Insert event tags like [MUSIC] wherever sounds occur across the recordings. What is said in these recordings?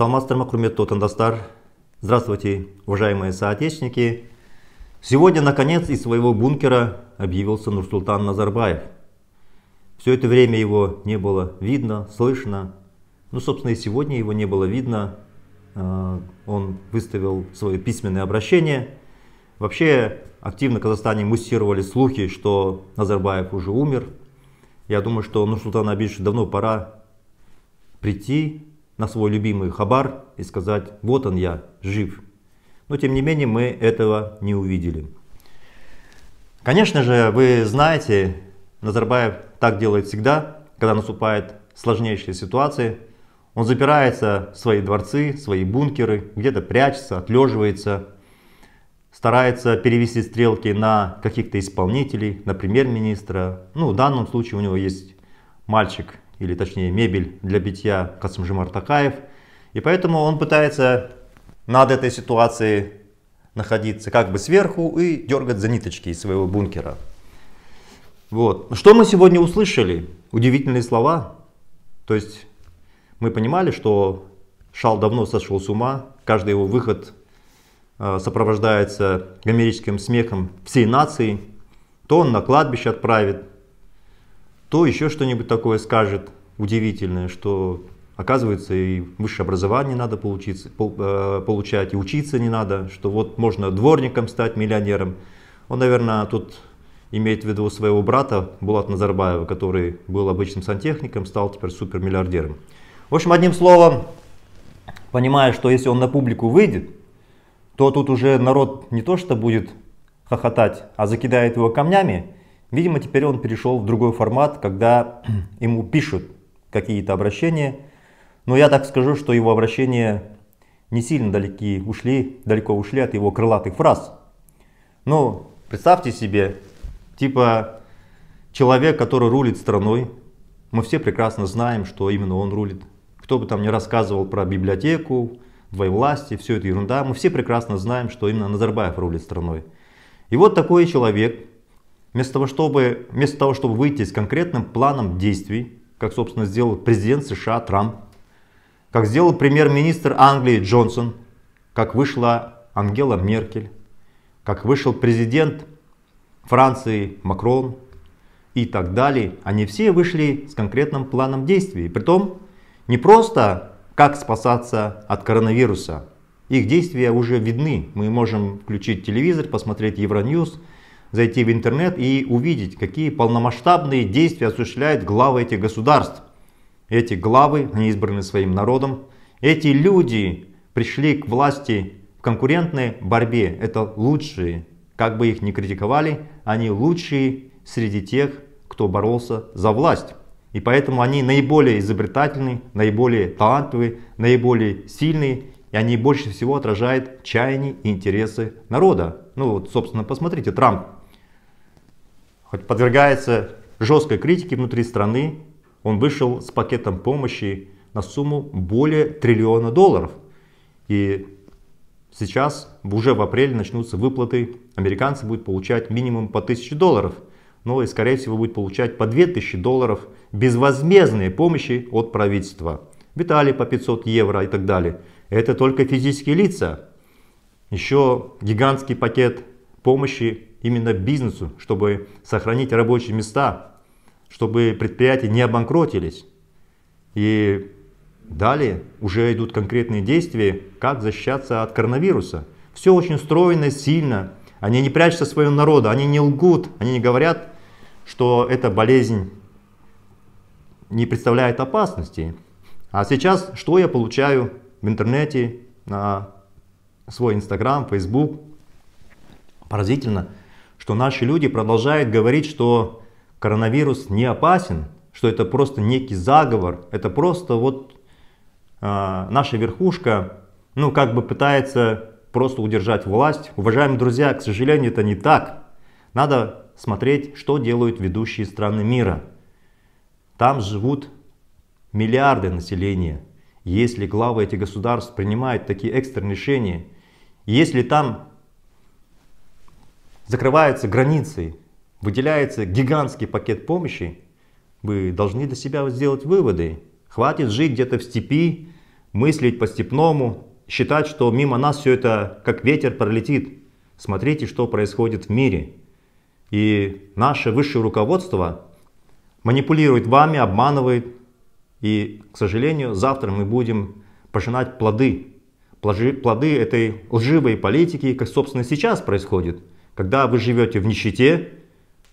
Салмастер құрметті отандастар, здравствуйте, уважаемые соотечественники. Сегодня, наконец, из своего бункера объявился Нурсултан Назарбаев. Все это время его не было видно, слышно. Ну, собственно, и сегодня его не было видно. А, он выставил свое письменное обращение. Вообще, активно в Казахстане муссировали слухи, что Назарбаев уже умер. Я думаю, что Нурсултану Абишевичу давно пора прийти на свой любимый хабар и сказать «вот он я, жив». Но тем не менее мы этого не увидели. Конечно же, вы знаете, Назарбаев так делает всегда, когда наступает сложнейшие ситуации. Он запирается в свои дворцы, свои бункеры, где-то прячется, отлеживается, старается перевести стрелки на каких-то исполнителей, на премьер-министра. Ну, в данном случае у него есть мальчик или точнее мебель для битья Касымжи артакаев И поэтому он пытается над этой ситуацией находиться как бы сверху и дергать за ниточки из своего бункера. Вот. Что мы сегодня услышали? Удивительные слова. То есть мы понимали, что Шал давно сошел с ума, каждый его выход э, сопровождается гомерическим смехом всей нации. То он на кладбище отправит то еще что-нибудь такое скажет удивительное, что оказывается и высшее образование надо получиться, э, получать, и учиться не надо, что вот можно дворником стать, миллионером. Он, наверное, тут имеет в виду своего брата Булат Назарбаева, который был обычным сантехником, стал теперь супермиллиардером. В общем, одним словом, понимая, что если он на публику выйдет, то тут уже народ не то что будет хохотать, а закидает его камнями, Видимо, теперь он перешел в другой формат, когда [CLEARS THROAT] ему пишут какие-то обращения. Но я так скажу, что его обращения не сильно далеки ушли, далеко ушли от его крылатых фраз. Но представьте себе, типа человек, который рулит страной, мы все прекрасно знаем, что именно он рулит. Кто бы там ни рассказывал про библиотеку, двоевластие, все это ерунда, мы все прекрасно знаем, что именно Назарбаев рулит страной. И вот такой человек, Вместо того, чтобы, вместо того, чтобы выйти с конкретным планом действий, как, собственно, сделал президент США Трамп, как сделал премьер-министр Англии Джонсон, как вышла Ангела Меркель, как вышел президент Франции Макрон и так далее, они все вышли с конкретным планом действий. Притом не просто как спасаться от коронавируса. Их действия уже видны. Мы можем включить телевизор, посмотреть Евроньюз, зайти в интернет и увидеть, какие полномасштабные действия осуществляют главы этих государств. Эти главы, они избраны своим народом. Эти люди пришли к власти в конкурентной борьбе. Это лучшие, как бы их ни критиковали, они лучшие среди тех, кто боролся за власть. И поэтому они наиболее изобретательны, наиболее талантливы, наиболее сильные, и они больше всего отражают чаяния и интересы народа. Ну вот, собственно, посмотрите, Трамп хоть подвергается жесткой критике внутри страны, он вышел с пакетом помощи на сумму более триллиона долларов. И сейчас, уже в апреле начнутся выплаты, американцы будут получать минимум по 1000 долларов, но и скорее всего будут получать по 2000 долларов безвозмездные помощи от правительства. В по 500 евро и так далее. Это только физические лица. Еще гигантский пакет помощи именно бизнесу, чтобы сохранить рабочие места, чтобы предприятия не обанкротились. И далее уже идут конкретные действия, как защищаться от коронавируса. Все очень стройно, сильно. Они не прячутся своего народа, они не лгут, они не говорят, что эта болезнь не представляет опасности. А сейчас что я получаю в интернете, на свой Инстаграм, Фейсбук? Поразительно что наши люди продолжают говорить, что коронавирус не опасен, что это просто некий заговор, это просто вот э, наша верхушка, ну как бы пытается просто удержать власть. Уважаемые друзья, к сожалению, это не так. Надо смотреть, что делают ведущие страны мира. Там живут миллиарды населения. Если главы этих государств принимают такие экстренные решения, если там закрываются границы, выделяется гигантский пакет помощи, вы должны для себя сделать выводы. Хватит жить где-то в степи, мыслить по-степному, считать, что мимо нас все это как ветер пролетит. Смотрите, что происходит в мире. И наше высшее руководство манипулирует вами, обманывает. И, к сожалению, завтра мы будем пожинать плоды. Плоды этой лживой политики, как, собственно, сейчас происходит – когда вы живете в нищете,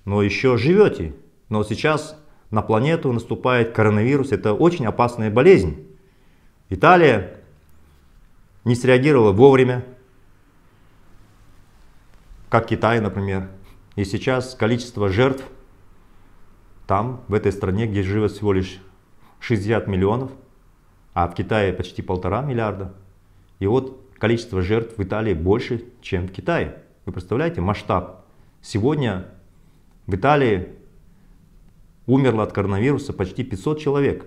но еще живете. Но сейчас на планету наступает коронавирус. Это очень опасная болезнь. Италия не среагировала вовремя, как Китай, например. И сейчас количество жертв там, в этой стране, где живет всего лишь 60 миллионов, а в Китае почти полтора миллиарда. И вот количество жертв в Италии больше, чем в Китае. Вы представляете масштаб? Сегодня в Италии умерло от коронавируса почти 500 человек.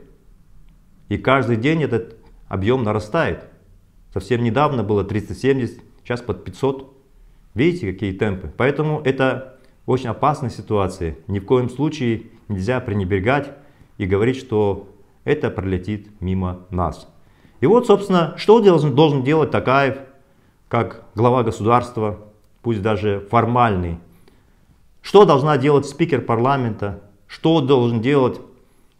И каждый день этот объем нарастает. Совсем недавно было 370, сейчас под 500. Видите, какие темпы? Поэтому это очень опасная ситуация. Ни в коем случае нельзя пренебрегать и говорить, что это пролетит мимо нас. И вот, собственно, что должен, должен делать Такаев, как глава государства, пусть даже формальный. Что должна делать спикер парламента? Что должен делать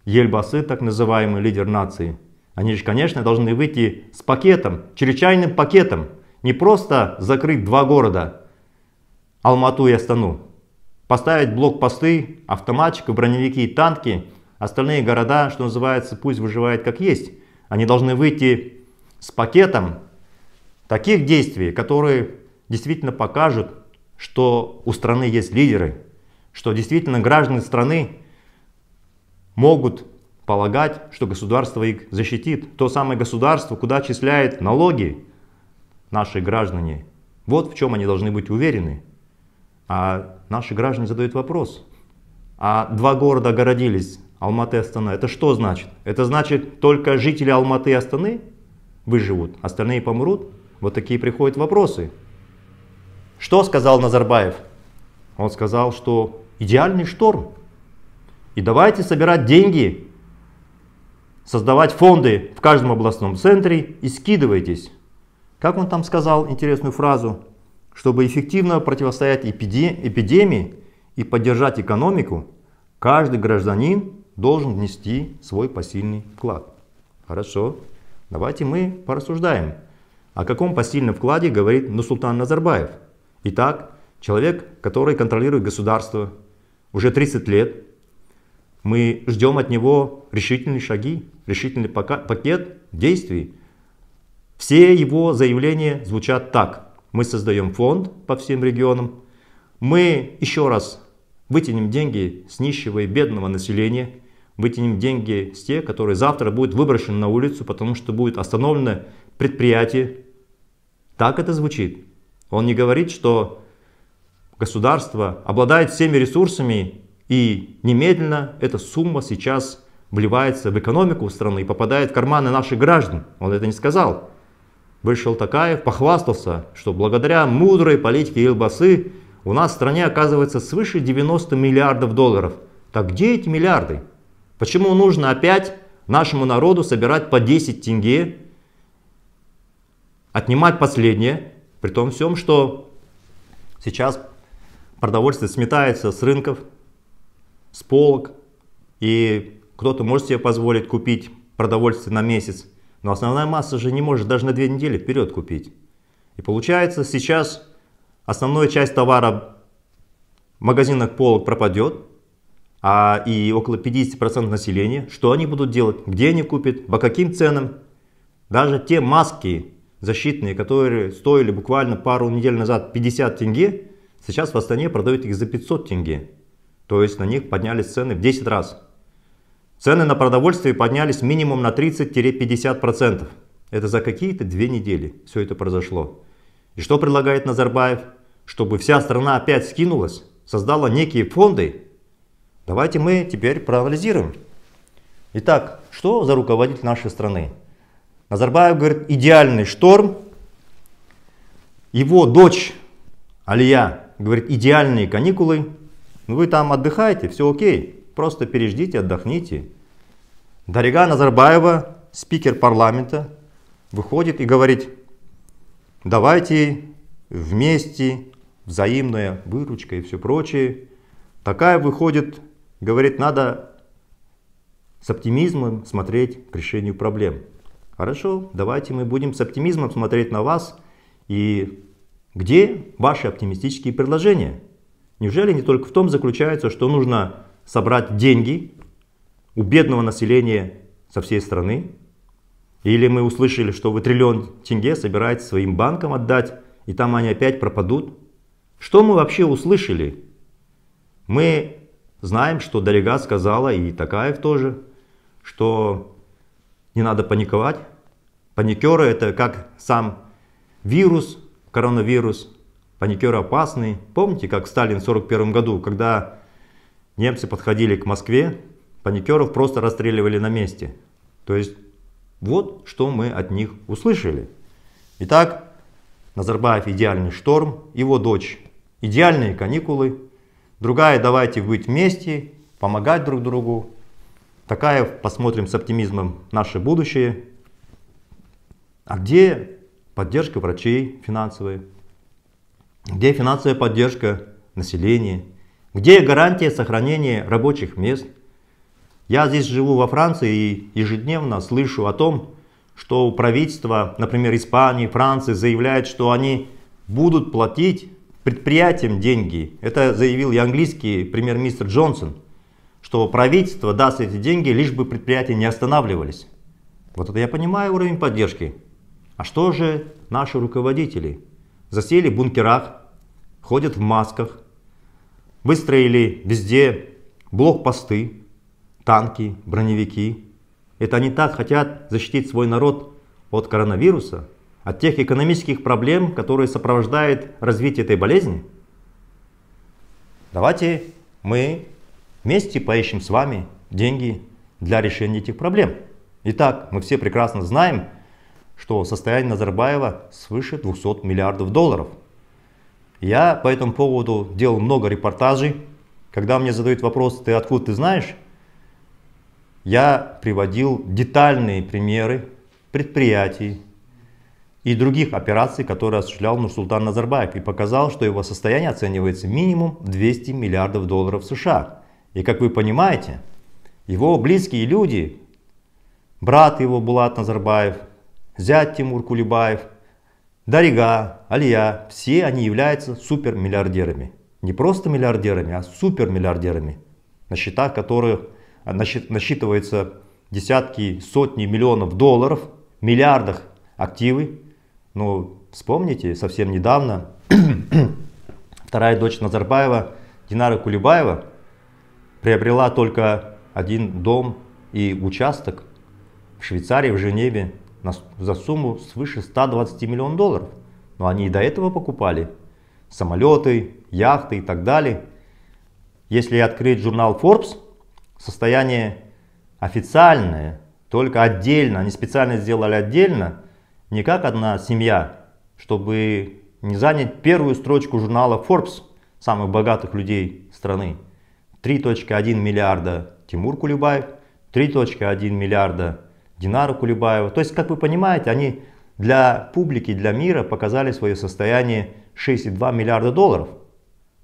Ельбасы, так называемый лидер нации? Они же, конечно, должны выйти с пакетом, чрезвычайным пакетом. Не просто закрыть два города, Алмату и Астану. Поставить блокпосты, автоматчиков, броневики и танки. Остальные города, что называется, пусть выживают как есть. Они должны выйти с пакетом таких действий, которые действительно покажут, что у страны есть лидеры, что действительно граждане страны могут полагать, что государство их защитит. То самое государство, куда отчисляет налоги наши граждане. Вот в чем они должны быть уверены. А наши граждане задают вопрос. А два города городились, Алматы и Астана. Это что значит? Это значит, только жители Алматы и Астаны выживут, остальные помрут? Вот такие приходят вопросы. Что сказал Назарбаев? Он сказал, что идеальный шторм. И давайте собирать деньги, создавать фонды в каждом областном центре и скидывайтесь. Как он там сказал интересную фразу? Чтобы эффективно противостоять эпидемии и поддержать экономику, каждый гражданин должен внести свой посильный вклад. Хорошо, давайте мы порассуждаем. О каком посильном вкладе говорит Нусултан Назарбаев – Итак, человек, который контролирует государство уже 30 лет, мы ждем от него решительные шаги, решительный пакет действий. Все его заявления звучат так. Мы создаем фонд по всем регионам. Мы еще раз вытянем деньги с нищего и бедного населения. Вытянем деньги с тех, которые завтра будут выброшены на улицу, потому что будет остановлено предприятие. Так это звучит. Он не говорит, что государство обладает всеми ресурсами и немедленно эта сумма сейчас вливается в экономику страны и попадает в карманы наших граждан. Он это не сказал. Вышел Такаев, похвастался, что благодаря мудрой политике Елбасы у нас в стране оказывается свыше 90 миллиардов долларов. Так где эти миллиарды? Почему нужно опять нашему народу собирать по 10 тенге, отнимать последнее, при том всем, что сейчас продовольствие сметается с рынков, с полок, и кто-то может себе позволить купить продовольствие на месяц, но основная масса же не может даже на две недели вперед купить. И получается сейчас основная часть товара в магазинах полок пропадет, а и около 50% населения, что они будут делать, где они купят, по каким ценам. Даже те маски, защитные, которые стоили буквально пару недель назад 50 тенге, сейчас в Астане продают их за 500 тенге. То есть на них поднялись цены в 10 раз. Цены на продовольствие поднялись минимум на 30-50%. Это за какие-то две недели все это произошло. И что предлагает Назарбаев? Чтобы вся страна опять скинулась, создала некие фонды. Давайте мы теперь проанализируем. Итак, что за руководитель нашей страны? Назарбаев говорит, идеальный шторм. Его дочь Алия говорит, идеальные каникулы. Ну, вы там отдыхаете, все окей, просто переждите, отдохните. Дарига Назарбаева, спикер парламента, выходит и говорит, давайте вместе, взаимная выручка и все прочее. Такая выходит, говорит, надо с оптимизмом смотреть к решению проблем. Хорошо, давайте мы будем с оптимизмом смотреть на вас. И где ваши оптимистические предложения? Неужели не только в том заключается, что нужно собрать деньги у бедного населения со всей страны? Или мы услышали, что вы триллион тенге собираете своим банкам отдать, и там они опять пропадут? Что мы вообще услышали? Мы знаем, что Дорига сказала, и Такаев тоже, что не надо паниковать. Паникеры это как сам вирус, коронавирус. Паникеры опасны. Помните, как Сталин в 1941 году, когда немцы подходили к Москве, паникеров просто расстреливали на месте. То есть вот что мы от них услышали. Итак, Назарбаев идеальный шторм, его дочь идеальные каникулы. Другая давайте быть вместе, помогать друг другу, Такая, посмотрим с оптимизмом наше будущее. А где поддержка врачей финансовая? Где финансовая поддержка населения? Где гарантия сохранения рабочих мест? Я здесь живу во Франции и ежедневно слышу о том, что правительство, например, Испании, Франции заявляет, что они будут платить предприятиям деньги. Это заявил и английский премьер-министр Джонсон – что правительство даст эти деньги, лишь бы предприятия не останавливались. Вот это я понимаю уровень поддержки. А что же наши руководители? Засели в бункерах, ходят в масках, выстроили везде блокпосты, танки, броневики. Это они так хотят защитить свой народ от коронавируса, от тех экономических проблем, которые сопровождают развитие этой болезни? Давайте мы Вместе поищем с вами деньги для решения этих проблем. Итак, мы все прекрасно знаем, что состояние Назарбаева свыше 200 миллиардов долларов. Я по этому поводу делал много репортажей. Когда мне задают вопрос, ты откуда ты знаешь, я приводил детальные примеры предприятий и других операций, которые осуществлял Нурсултан Назарбаев, и показал, что его состояние оценивается минимум 200 миллиардов долларов США. И как вы понимаете, его близкие люди, брат его Булат Назарбаев, зять Тимур Кулибаев, Дарига, Алия, все они являются супермиллиардерами. Не просто миллиардерами, а супермиллиардерами, на счетах которых а, насчитывается десятки, сотни миллионов долларов, миллиардах активы. Но ну, вспомните, совсем недавно [CLEARS THROAT] вторая дочь Назарбаева, Динара Кулибаева, приобрела только один дом и участок в Швейцарии, в Женеве за сумму свыше 120 миллионов долларов. Но они и до этого покупали самолеты, яхты и так далее. Если открыть журнал Forbes, состояние официальное, только отдельно, они специально сделали отдельно, не как одна семья, чтобы не занять первую строчку журнала Forbes самых богатых людей страны. 3.1 миллиарда Тимур Кулебаев, 3.1 миллиарда Динара Кулебаева. То есть, как вы понимаете, они для публики, для мира показали свое состояние 6,2 миллиарда долларов.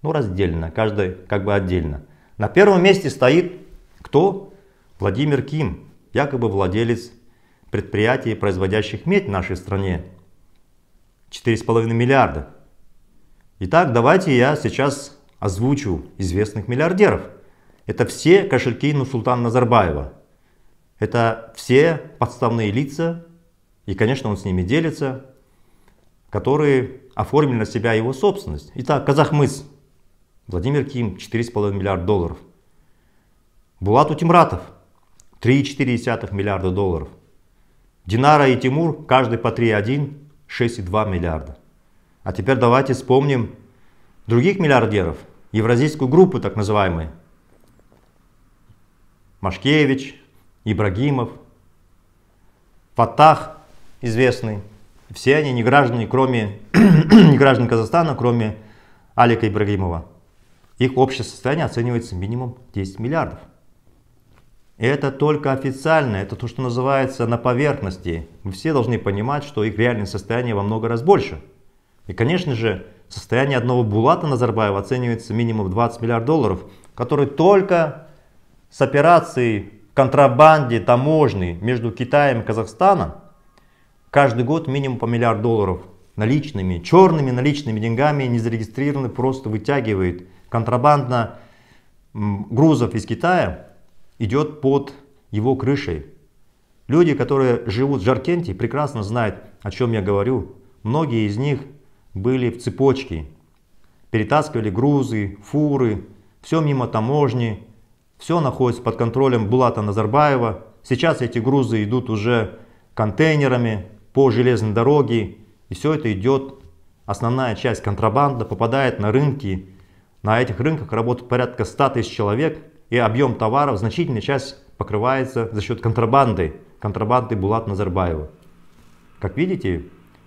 Ну, раздельно, каждый как бы отдельно. На первом месте стоит кто? Владимир Ким, якобы владелец предприятий, производящих медь в нашей стране. 4,5 миллиарда. Итак, давайте я сейчас озвучу известных миллиардеров. Это все кошельки Нусултана Назарбаева. Это все подставные лица, и, конечно, он с ними делится, которые оформили на себя его собственность. Итак, Казахмыс, Владимир Ким, 4,5 миллиарда долларов. Булат Утимратов, 3,4 миллиарда долларов. Динара и Тимур, каждый по 3,1, 6,2 миллиарда. А теперь давайте вспомним других миллиардеров, евразийскую группу так называемой, Машкевич, Ибрагимов, Фатах известный, все они не граждане, кроме, [CLEARS THROAT] не граждан Казахстана, кроме Алика Ибрагимова. Их общее состояние оценивается минимум 10 миллиардов. И это только официально, это то, что называется на поверхности. Мы все должны понимать, что их реальное состояние во много раз больше. И, конечно же, состояние одного Булата Назарбаева оценивается минимум 20 миллиардов долларов, который только с операцией контрабанды таможни между Китаем и Казахстаном каждый год минимум по миллиард долларов наличными, черными наличными деньгами не зарегистрированы, просто вытягивает контрабандно грузов из Китая, идет под его крышей. Люди, которые живут в Жаркенте, прекрасно знают, о чем я говорю. Многие из них были в цепочке. Перетаскивали грузы, фуры, все мимо таможни, все находится под контролем Булата Назарбаева. Сейчас эти грузы идут уже контейнерами по железной дороге, и все это идет, основная часть контрабанда попадает на рынки. На этих рынках работают порядка 100 тысяч человек, и объем товаров, значительная часть покрывается за счет контрабанды, контрабанды Булата Назарбаева. Как видите,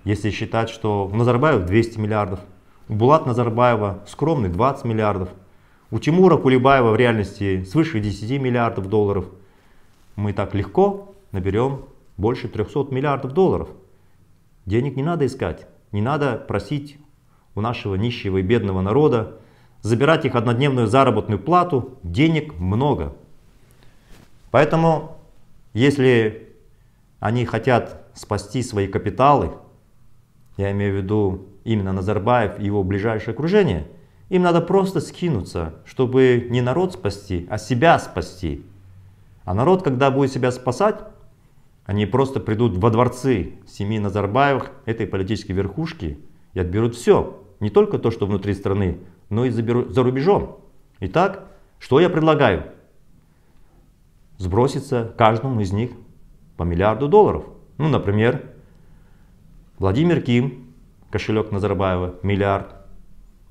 если считать, что Назарбаев 200 миллиардов, у Булат Назарбаева скромный 20 миллиардов, у Тимура Кулебаева в реальности свыше 10 миллиардов долларов, мы так легко наберем больше 300 миллиардов долларов. Денег не надо искать, не надо просить у нашего нищего и бедного народа, забирать их однодневную заработную плату, денег много. Поэтому, если они хотят спасти свои капиталы, я имею в виду именно Назарбаев и его ближайшее окружение, им надо просто скинуться, чтобы не народ спасти, а себя спасти. А народ, когда будет себя спасать, они просто придут во дворцы семьи Назарбаевых, этой политической верхушки, и отберут все. Не только то, что внутри страны, но и заберу, за рубежом. Итак, что я предлагаю? Сброситься каждому из них по миллиарду долларов. Ну, например, Владимир Ким, кошелек Назарбаева, миллиард.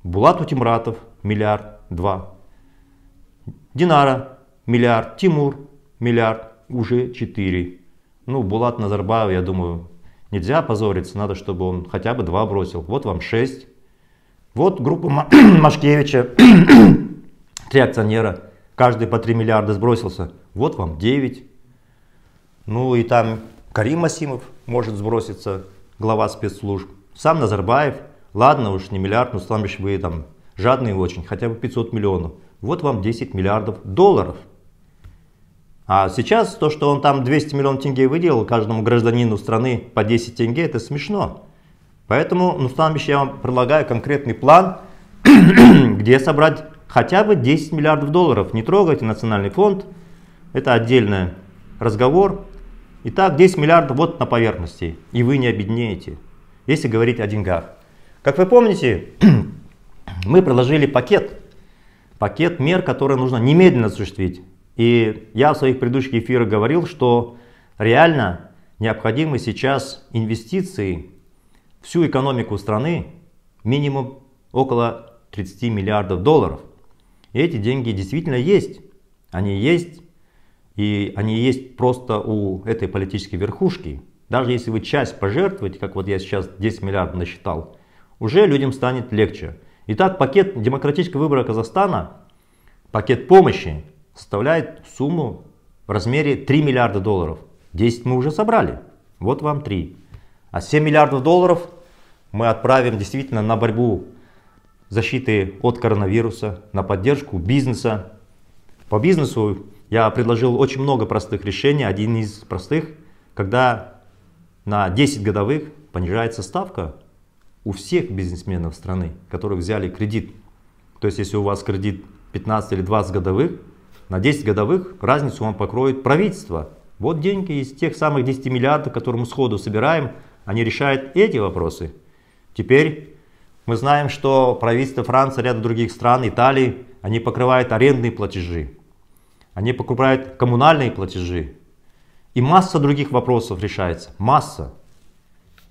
Булат Утимратов, миллиард, два. Динара, миллиард. Тимур, миллиард, уже четыре. Ну, Булат Назарбаев, я думаю, нельзя позориться, надо, чтобы он хотя бы два бросил. Вот вам шесть. Вот группа [CLEARS THROAT] Машкевича, [CLEARS THROAT] три акционера, каждый по три миллиарда сбросился. Вот вам девять. Ну и там Карим Масимов может сброситься глава спецслужб, сам Назарбаев, ладно уж, не миллиард, но Исламович вы там жадные очень, хотя бы 500 миллионов. Вот вам 10 миллиардов долларов. А сейчас то, что он там 200 миллионов тенге выделил каждому гражданину страны по 10 тенге, это смешно. Поэтому, Нусланович, я вам предлагаю конкретный план, [CLEARS THROAT] где собрать хотя бы 10 миллиардов долларов. Не трогайте национальный фонд, это отдельный разговор. Итак, 10 миллиардов вот на поверхности, и вы не обеднеете, если говорить о деньгах. Как вы помните, [CLEARS THROAT] мы предложили пакет, пакет мер, которые нужно немедленно осуществить. И я в своих предыдущих эфирах говорил, что реально необходимы сейчас инвестиции всю экономику страны минимум около 30 миллиардов долларов. И эти деньги действительно есть. Они есть, и они есть просто у этой политической верхушки. Даже если вы часть пожертвуете, как вот я сейчас 10 миллиардов насчитал, уже людям станет легче. Итак, пакет демократического выбора Казахстана, пакет помощи, составляет сумму в размере 3 миллиарда долларов. 10 мы уже собрали, вот вам 3. А 7 миллиардов долларов мы отправим действительно на борьбу защиты от коронавируса, на поддержку бизнеса. По бизнесу я предложил очень много простых решений. Один из простых, когда на 10 годовых понижается ставка у всех бизнесменов страны, которые взяли кредит. То есть, если у вас кредит 15 или 20 годовых, на 10 годовых разницу вам покроет правительство. Вот деньги из тех самых 10 миллиардов, которые мы сходу собираем, они решают эти вопросы. Теперь мы знаем, что правительство Франции, ряда других стран, Италии, они покрывают арендные платежи они покупают коммунальные платежи. И масса других вопросов решается, масса.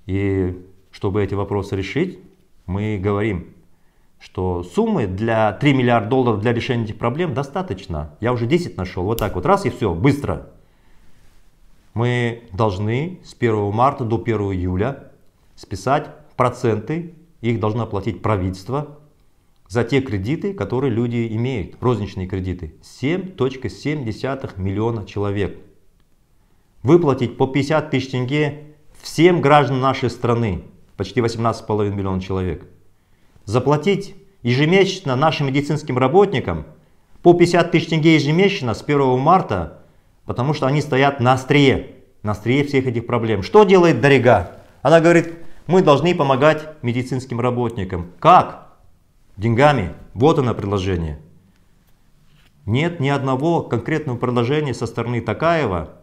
И чтобы эти вопросы решить, мы говорим, что суммы для 3 миллиарда долларов для решения этих проблем достаточно. Я уже 10 нашел, вот так вот, раз и все, быстро. Мы должны с 1 марта до 1 июля списать проценты, их должно платить правительство, за те кредиты, которые люди имеют, розничные кредиты. 7.7 миллиона человек. Выплатить по 50 тысяч тенге всем гражданам нашей страны, почти 18,5 миллиона человек. Заплатить ежемесячно нашим медицинским работникам по 50 тысяч тенге ежемесячно с 1 марта, потому что они стоят на острие, на острие всех этих проблем. Что делает Дарига? Она говорит, мы должны помогать медицинским работникам. Как? деньгами. Вот оно предложение. Нет ни одного конкретного предложения со стороны Такаева.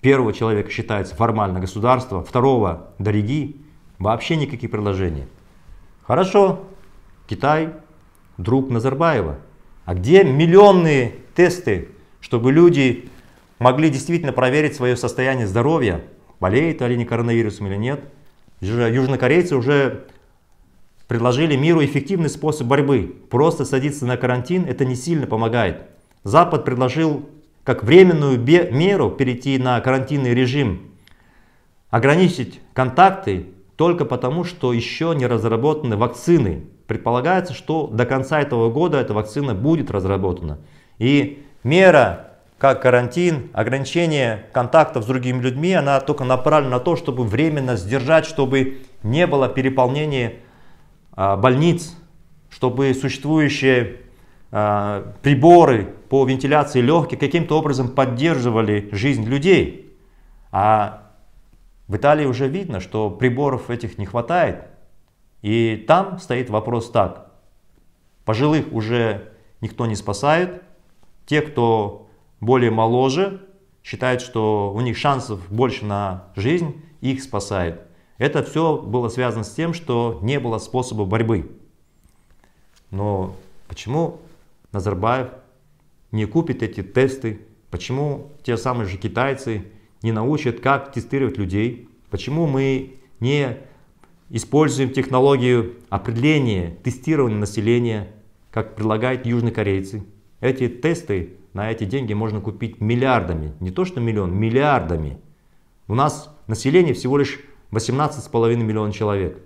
Первого человека считается формально государство, второго – дороги Вообще никаких предложений. Хорошо, Китай – друг Назарбаева. А где миллионные тесты, чтобы люди могли действительно проверить свое состояние здоровья, болеют ли они коронавирусом или нет? Южнокорейцы уже предложили миру эффективный способ борьбы. Просто садиться на карантин это не сильно помогает. Запад предложил как временную меру перейти на карантинный режим, ограничить контакты только потому, что еще не разработаны вакцины. Предполагается, что до конца этого года эта вакцина будет разработана. И мера как карантин, ограничение контактов с другими людьми, она только направлена на то, чтобы временно сдержать, чтобы не было переполнения а, больниц, чтобы существующие а, приборы по вентиляции легких каким-то образом поддерживали жизнь людей. А в Италии уже видно, что приборов этих не хватает. И там стоит вопрос так. Пожилых уже никто не спасает. Те, кто более моложе, считают, что у них шансов больше на жизнь, их спасает. Это все было связано с тем, что не было способа борьбы. Но почему Назарбаев не купит эти тесты? Почему те самые же китайцы не научат, как тестировать людей? Почему мы не используем технологию определения, тестирования населения, как предлагают южнокорейцы? Эти тесты на эти деньги можно купить миллиардами. Не то что миллион, миллиардами. У нас население всего лишь 18,5 миллион человек.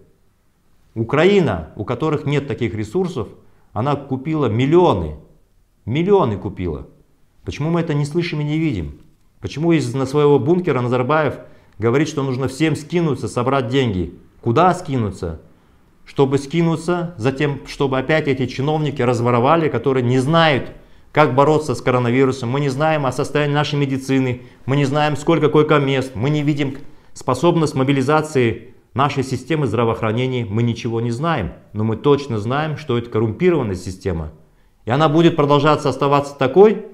Украина, у которых нет таких ресурсов, она купила миллионы, миллионы купила. Почему мы это не слышим и не видим? Почему из на своего бункера Назарбаев говорит, что нужно всем скинуться, собрать деньги? Куда скинуться? Чтобы скинуться, затем, чтобы опять эти чиновники разворовали, которые не знают, как бороться с коронавирусом, мы не знаем о состоянии нашей медицины, мы не знаем, сколько койко-мест, мы не видим, способность мобилизации нашей системы здравоохранения, мы ничего не знаем, но мы точно знаем, что это коррумпированная система. И она будет продолжаться оставаться такой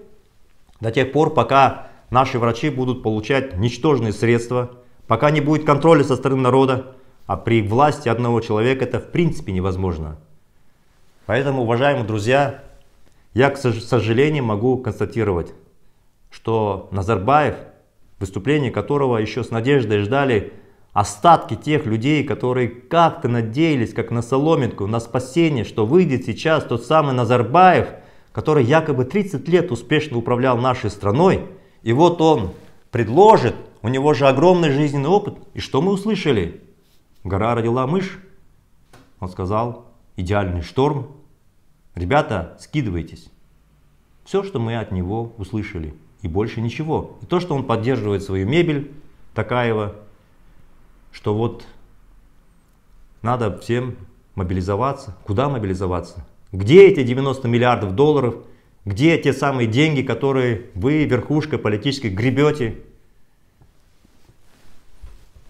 до тех пор, пока наши врачи будут получать ничтожные средства, пока не будет контроля со стороны народа, а при власти одного человека это в принципе невозможно. Поэтому, уважаемые друзья, я, к сожалению, могу констатировать, что Назарбаев – выступление которого еще с надеждой ждали остатки тех людей, которые как-то надеялись, как на соломинку, на спасение, что выйдет сейчас тот самый Назарбаев, который якобы 30 лет успешно управлял нашей страной, и вот он предложит, у него же огромный жизненный опыт, и что мы услышали? Гора родила мышь, он сказал, идеальный шторм, ребята, скидывайтесь. Все, что мы от него услышали и больше ничего. И то, что он поддерживает свою мебель Такаева, что вот надо всем мобилизоваться. Куда мобилизоваться? Где эти 90 миллиардов долларов? Где те самые деньги, которые вы, верхушка политической гребете?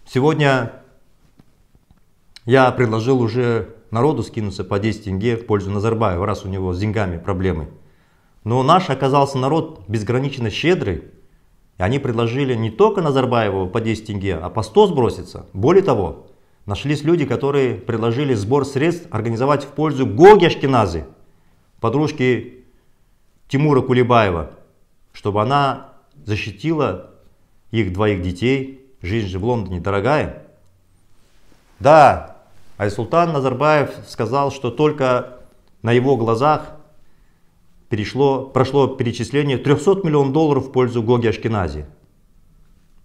Сегодня я предложил уже народу скинуться по 10 тенге в пользу Назарбаева, раз у него с деньгами проблемы. Но наш оказался народ безгранично щедрый, и они предложили не только Назарбаеву по 10 тенге, а по 100 сброситься. Более того, нашлись люди, которые предложили сбор средств организовать в пользу Гоги Ашкеназы, подружки Тимура Кулебаева, чтобы она защитила их двоих детей. Жизнь же в Лондоне дорогая. Да, Айсултан Назарбаев сказал, что только на его глазах перешло, прошло перечисление 300 миллионов долларов в пользу Гоги Ашкенази.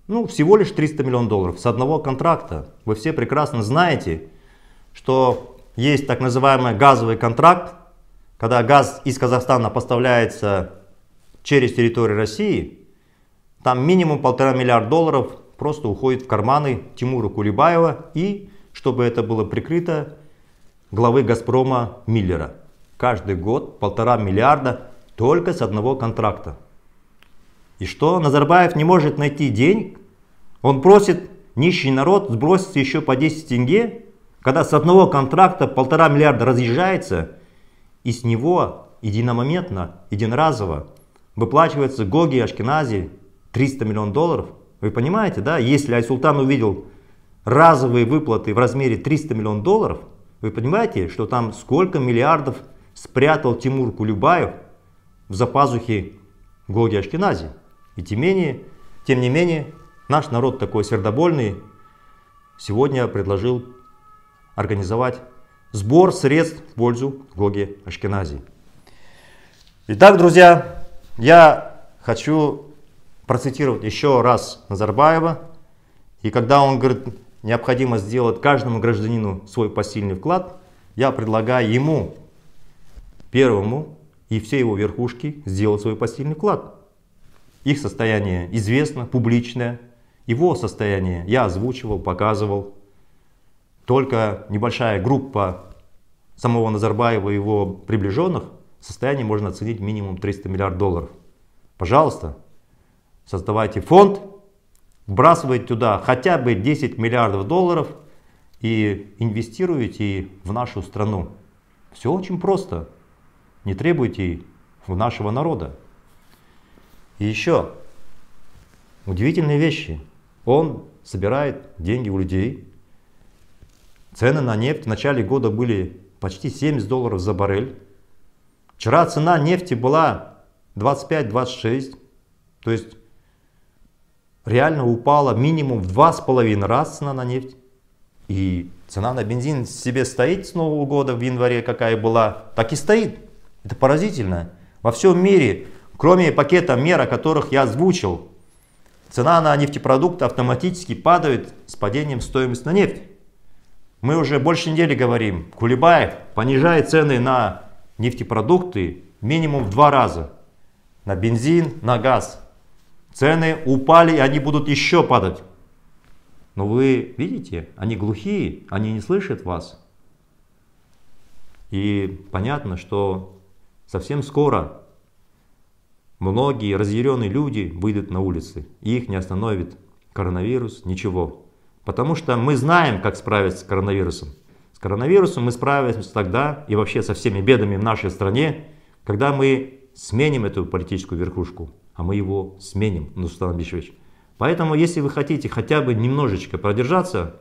Ну, всего лишь 300 миллионов долларов с одного контракта. Вы все прекрасно знаете, что есть так называемый газовый контракт, когда газ из Казахстана поставляется через территорию России, там минимум полтора миллиарда долларов просто уходит в карманы Тимура Кулибаева и, чтобы это было прикрыто, главы «Газпрома» Миллера каждый год полтора миллиарда только с одного контракта. И что, Назарбаев не может найти денег? Он просит нищий народ сбросить еще по 10 тенге, когда с одного контракта полтора миллиарда разъезжается, и с него единомоментно, единразово выплачивается Гоги Ашкенази 300 миллионов долларов. Вы понимаете, да? Если Айсултан увидел разовые выплаты в размере 300 миллионов долларов, вы понимаете, что там сколько миллиардов спрятал Тимур Кулебаев в запазухе Гоги Ашкенази. И тем, менее, тем не менее, наш народ такой сердобольный сегодня предложил организовать сбор средств в пользу Гоги Ашкенази. Итак, друзья, я хочу процитировать еще раз Назарбаева. И когда он говорит, необходимо сделать каждому гражданину свой посильный вклад, я предлагаю ему первому и все его верхушки сделать свой постельный вклад. Их состояние известно, публичное. Его состояние я озвучивал, показывал. Только небольшая группа самого Назарбаева и его приближенных состояние можно оценить минимум 300 миллиард долларов. Пожалуйста, создавайте фонд, вбрасывайте туда хотя бы 10 миллиардов долларов и инвестируйте в нашу страну. Все очень просто. Не требуйте у нашего народа. И еще удивительные вещи. Он собирает деньги у людей. Цены на нефть в начале года были почти 70 долларов за баррель. Вчера цена нефти была 25-26, то есть реально упала минимум в 2,5 раз цена на нефть. И цена на бензин себе стоит с Нового года в январе, какая была, так и стоит. Это поразительно. Во всем мире, кроме пакета мер, о которых я озвучил, цена на нефтепродукты автоматически падает с падением стоимости на нефть. Мы уже больше недели говорим, Кулебаев понижает цены на нефтепродукты минимум в два раза. На бензин, на газ. Цены упали, и они будут еще падать. Но вы видите, они глухие, они не слышат вас. И понятно, что Совсем скоро многие разъяренные люди выйдут на улицы, и их не остановит коронавирус, ничего. Потому что мы знаем, как справиться с коронавирусом. С коронавирусом мы справимся тогда и вообще со всеми бедами в нашей стране, когда мы сменим эту политическую верхушку, а мы его сменим, Нурсултан Абишевич. Поэтому, если вы хотите хотя бы немножечко продержаться,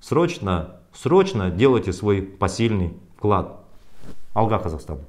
срочно, срочно делайте свой посильный вклад. Алга, Казахстан.